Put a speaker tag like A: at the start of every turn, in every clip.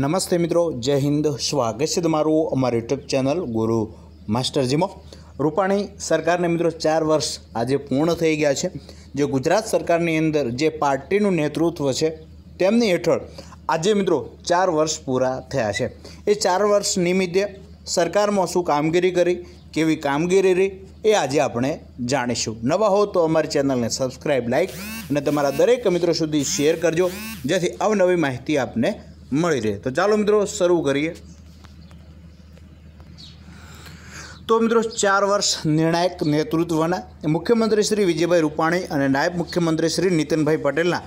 A: નમસ્તે મિત્રો જય હિન્દ સ્વાગત છે તમારું અમારી યુટ્યુબ ચેનલ ગુરુ માસ્ટરજીમાં રૂપાણી સરકારને મિત્રો ચાર વર્ષ આજે પૂર્ણ થઈ ગયા છે જે ગુજરાત સરકારની અંદર જે પાર્ટીનું નેતૃત્વ છે તેમની હેઠળ આજે મિત્રો ચાર વર્ષ પૂરા થયા છે એ ચાર વર્ષ નિમિત્તે સરકારમાં શું કામગીરી કરી કેવી કામગીરી રહી એ આજે આપણે જાણીશું નવા હો તો અમારી ચેનલને સબસ્ક્રાઈબ લાઇક અને તમારા દરેક મિત્રો સુધી શેર કરજો જેથી અવનવી માહિતી આપને મળી રહે તો ચાલો મિત્રો શરૂ કરીએ તો મિત્રો ચાર વર્ષ નિર્ણાયક નેતૃત્વના મુખ્યમંત્રી શ્રી વિજયભાઈ રૂપાણી અને નાયબ મુખ્યમંત્રી શ્રી નીતિનભાઈ પટેલના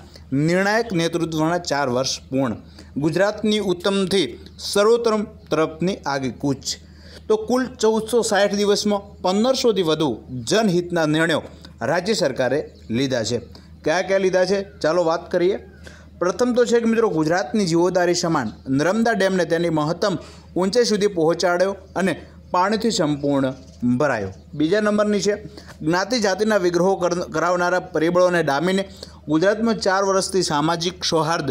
A: નિર્ણાયક નેતૃત્વના ચાર વર્ષ પૂર્ણ ગુજરાતની ઉત્તમથી સર્વોત્તમ તરફની આગી કૂચ તો કુલ ચૌદસો સાઠ દિવસમાં પંદરસોથી વધુ જનહિતના નિર્ણયો રાજ્ય સરકારે લીધા છે કયા કયા લીધા છે ચાલો વાત કરીએ પ્રથમ તો છે કે મિત્રો ગુજરાતની જીવોદારી સમાન નર્મદા ડેમને તેની મહત્તમ ઊંચાઈ સુધી પહોંચાડ્યો અને પાણીથી સંપૂર્ણ ભરાયો બીજા નંબરની છે જ્ઞાતિ જાતિના વિગ્રહો કરાવનારા પરિબળોને ડામીને ગુજરાતમાં ચાર વર્ષથી સામાજિક સૌહાર્દ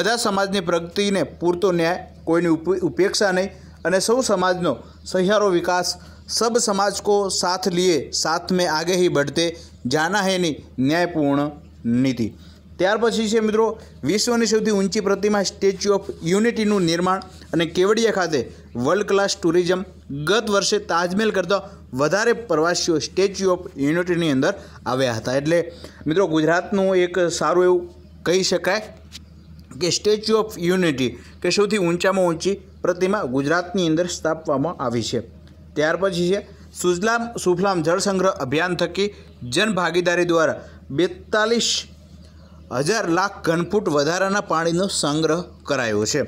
A: બધા સમાજની પ્રગતિને પૂરતો ન્યાય કોઈની ઉપેક્ષા નહીં અને સૌ સમાજનો સહિયારો વિકાસ સબ સમાજ કો સાથ લીએ સાથ મેં આગે હી બઢતે જાના હેની ન્યાયપૂર્ણ નીતિ ત્યાર પછી છે મિત્રો વિશ્વની સૌથી ઊંચી પ્રતિમા સ્ટેચ્યુ ઓફ યુનિટીનું નિર્માણ અને કેવડિયા ખાતે વર્લ્ડ ક્લાસ ટુરિઝમ ગત વર્ષે તાજમહેલ કરતાં વધારે પ્રવાસીઓ સ્ટેચ્યુ ઓફ યુનિટીની અંદર આવ્યા હતા એટલે મિત્રો ગુજરાતનું એક સારું એવું કહી શકાય કે સ્ટેચ્યુ ઓફ યુનિટી કે સૌથી ઊંચામાં ઊંચી પ્રતિમા ગુજરાતની અંદર સ્થાપવામાં આવી છે ત્યાર પછી છે સુજલામ સુફલામ જળ સંગ્રહ અભિયાન થકી જનભાગીદારી દ્વારા બેતાલીસ હજાર લાખ ઘનફૂટ વધારાના પાણીનો સંગ્રહ કરાયો છે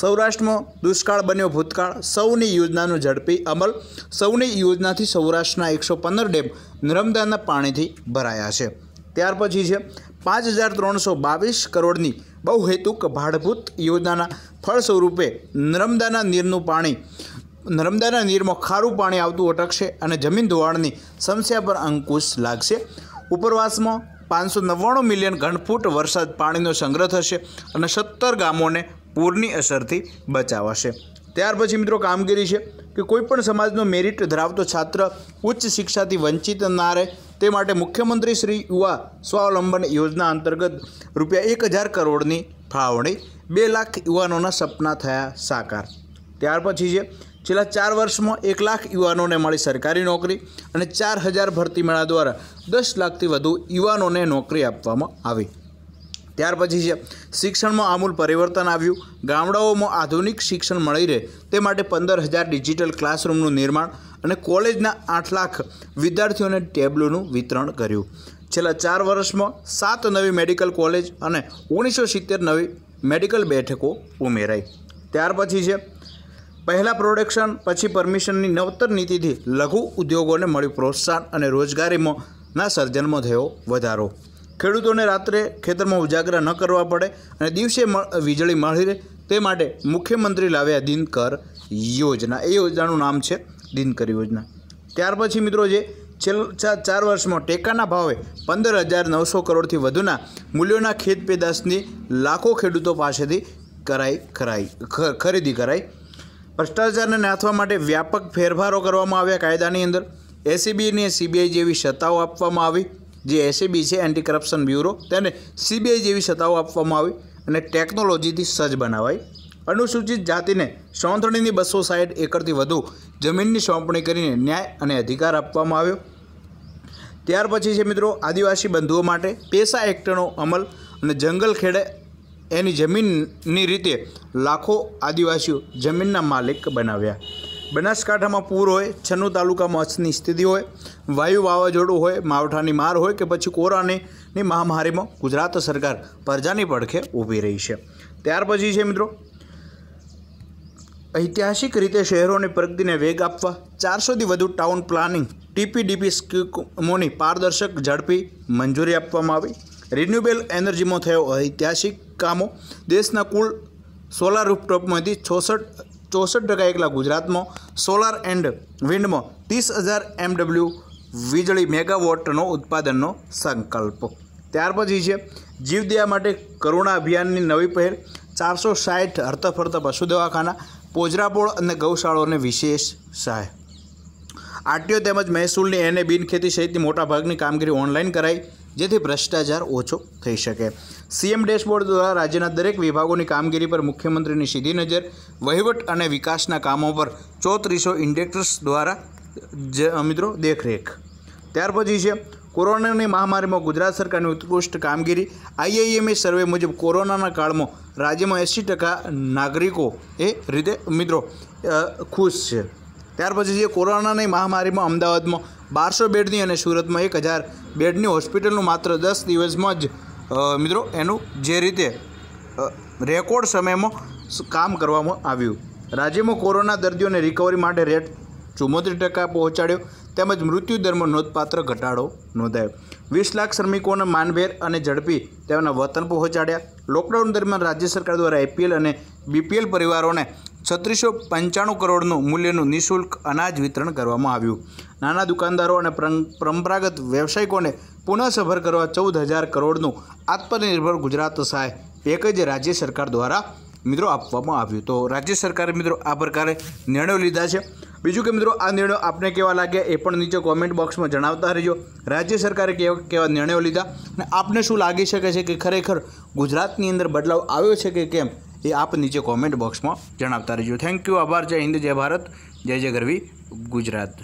A: સૌરાષ્ટ્રમાં દુષ્કાળ બન્યો ભૂતકાળ સૌની યોજનાનો ઝડપી અમલ સૌની યોજનાથી સૌરાષ્ટ્રના એકસો પંદર ડેમ નર્મદાના પાણીથી ભરાયા છે ત્યાર પછી છે પાંચ હજાર ત્રણસો બાવીસ કરોડની બહુહેતુક ભાડભૂત યોજનાના ફળ સ્વરૂપે નર્મદાના નીરનું પાણી નર્મદાના નીરમાં ખારું પાણી આવતું અટકશે અને જમીન ધોવાણની સમસ્યા પર અંકુશ લાગશે ઉપરવાસમાં પાંચસો નવ્વાણું મિલિયન ઘનફૂટ વરસાદ પાણીનો સંગ્રહ થશે અને સત્તર ગામોને પૂરની અસરથી બચાવાશે ત્યાર પછી મિત્રો કામગીરી છે કે કોઈપણ સમાજનો મેરિટ ધરાવતો છાત્ર ઉચ્ચ શિક્ષાથી વંચિત ના રહે તે માટે મુખ્યમંત્રી શ્રી યુવા સ્વાવલંબન યોજના અંતર્ગત રૂપિયા એક હજાર કરોડની ફાળવણી બે લાખ યુવાનોના સપના થયા સાકાર ત્યાર પછી છે છેલ્લા ચાર વર્ષમાં એક લાખ યુવાનોને મળી સરકારી નોકરી અને ચાર હજાર ભરતી મેળા દ્વારા દસ લાખથી વધુ યુવાનોને નોકરી આપવામાં આવી ત્યાર પછી છે શિક્ષણમાં આમૂલ પરિવર્તન આવ્યું ગામડાઓમાં આધુનિક શિક્ષણ મળી રહે તે માટે પંદર હજાર ડિજિટલ ક્લાસરૂમનું નિર્માણ અને કોલેજના આઠ લાખ વિદ્યાર્થીઓને ટેબ્લોનું વિતરણ કર્યું છેલ્લા ચાર વર્ષમાં સાત નવી મેડિકલ કોલેજ અને ઓગણીસો સિત્તેર નવી મેડિકલ બેઠકો ઉમેરાઈ ત્યાર પછી છે પહેલાં પ્રોડક્શન પછી પરમિશનની નવતર નીતિથી લઘુ ઉદ્યોગોને મળ્યું પ્રોત્સાહન અને રોજગારીમાં ના સર્જનમાં થયો વધારો ખેડૂતોને રાત્રે ખેતરમાં ઉજાગરા ન કરવા પડે અને દિવસે વીજળી મળી રહે તે માટે મુખ્યમંત્રી લાવ્યા દિનકર યોજના એ યોજનાનું નામ છે દિનકર યોજના ત્યાર પછી મિત્રો જે છેલ્લા ચાર વર્ષમાં ટેકાના ભાવે પંદર હજાર નવસો કરોડથી વધુના મૂલ્યોના ખેત પેદાશની લાખો ખેડૂતો પાસેથી કરાઈ કરાઈ ખરીદી કરાઈ ભ્રષ્ટાચારને નાથવા માટે વ્યાપક ફેરફારો કરવામાં આવ્યા કાયદાની અંદર એસીબીને e સીબીઆઈ જેવી સત્તાઓ આપવામાં આવી જે એસીબી e છે એન્ટી કરપ્શન બ્યુરો તેને સીબીઆઈ જેવી સત્તાઓ આપવામાં આવી અને ટેકનોલોજીથી સજ્જ બનાવાઈ અનુસૂચિત જાતિને સોંથણીની બસો સાઠ એકરથી વધુ જમીનની સોંપણી કરીને ન્યાય અને અધિકાર આપવામાં આવ્યો ત્યાર પછી છે મિત્રો આદિવાસી બંધુઓ માટે પેશા એક્ટનો અમલ અને જંગલ ખેડે એની જમીનની રીતે લાખો આદિવાસીઓ જમીનના માલિક બનાવ્યા બનાસકાંઠામાં પૂર હોય છન્નું તાલુકામાં અછની સ્થિતિ હોય વાયુ વાવાઝોડું હોય માવઠાની માર હોય કે પછી કોરોનાની મહામારીમાં ગુજરાત સરકાર પ્રજાની પડખે ઊભી રહી છે ત્યાર પછી છે મિત્રો ઐતિહાસિક રીતે શહેરોની પ્રગતિને વેગ આપવા ચારસોથી વધુ ટાઉન પ્લાનિંગ ટીપીડીપી સ્કીમોની પારદર્શક ઝડપી મંજૂરી આપવામાં આવી રિન્યુએબલ એનર્જીમાં થયો ઐતિહાસિક કામો દેશના કુલ સોલાર રૂપટોપમાંથી છોસઠ ચોસઠ ટકા એકલા ગુજરાતમાં સોલાર એન્ડ વિન્ડમાં ત્રીસ હજાર એમડબલ્યુ વીજળી મેગાવોટનો ઉત્પાદનનો સંકલ્પ ત્યાર પછી છે જીવદયા માટે કરુણા અભિયાનની નવી પહેલ ચારસો સાહીઠ હરતા ફરતા પશુ દવાખાના પોજરાપોળ અને ગૌશાળાઓને વિશેષ સહાય આટીઓ તેમજ મહેસૂલની એને બિનખેતી સહિતની મોટાભાગની કામગીરી ઓનલાઈન કરાઈ જેથી ભ્રષ્ટાચાર ઓછો થઈ શકે સીએમ ડેશબોર્ડ દ્વારા રાજ્યના દરેક વિભાગોની કામગીરી પર મુખ્યમંત્રીની સીધી નજર વહીવટ અને વિકાસના કામો પર ચોત્રીસો ઇન્ડેક્ટર્સ દ્વારા મિત્રો દેખરેખ ત્યાર પછી છે કોરોનાની મહામારીમાં ગુજરાત સરકારની ઉત્કૃષ્ટ કામગીરી આઈઆઈએમએ સર્વે મુજબ કોરોનાના કાળમાં રાજ્યમાં એંસી ટકા નાગરિકો એ રીતે મિત્રો ખુશ છે ત્યાર પછી જે કોરોનાની મહામારીમાં અમદાવાદમાં બારસો બેડની અને સુરતમાં એક હજાર બેડની હોસ્પિટલનું માત્ર દસ દિવસમાં જ મિત્રો એનું જે રીતે રેકોર્ડ સમયમાં કામ કરવામાં આવ્યું રાજ્યમાં કોરોના દર્દીઓને રિકવરી માટે રેટ ચુમ્મોતેર ટકા પહોંચાડ્યો તેમજ મૃત્યુદરમાં નોંધપાત્ર ઘટાડો નોંધાયો વીસ લાખ શ્રમિકોને માનભેર અને ઝડપી તેમના વતન પહોંચાડ્યા લોકડાઉન દરમિયાન રાજ્ય સરકાર દ્વારા એપીએલ અને બીપીએલ પરિવારોને છત્રીસો પંચાણું કરોડનું મૂલ્યનું નિઃશુલ્ક અનાજ વિતરણ કરવામાં આવ્યું નાના દુકાનદારો અને પરંપરાગત વ્યવસાયિકોને પુનઃસભર કરવા ચૌદ હજાર કરોડનું આત્મનિર્ભર ગુજરાત સહાય પેકેજ રાજ્ય સરકાર દ્વારા મિત્રો આપવામાં આવ્યું તો રાજ્ય સરકારે મિત્રો આ પ્રકારે નિર્ણયો લીધા છે બીજું કે મિત્રો આ નિર્ણયો આપને કેવા લાગ્યા એ પણ નીચે કોમેન્ટ બોક્સમાં જણાવતા રહેજો રાજ્ય સરકારે કેવા કેવા નિર્ણયો લીધા અને આપને શું લાગી શકે છે કે ખરેખર ગુજરાતની અંદર બદલાવ આવ્યો છે કે કેમ એ આપ નીચે કોમેન્ટ બોક્સમાં જણાવતા રહેજો થેન્ક યુ આભાર જય હિન્દ જય ભારત જય જય ગરવી ગુજરાત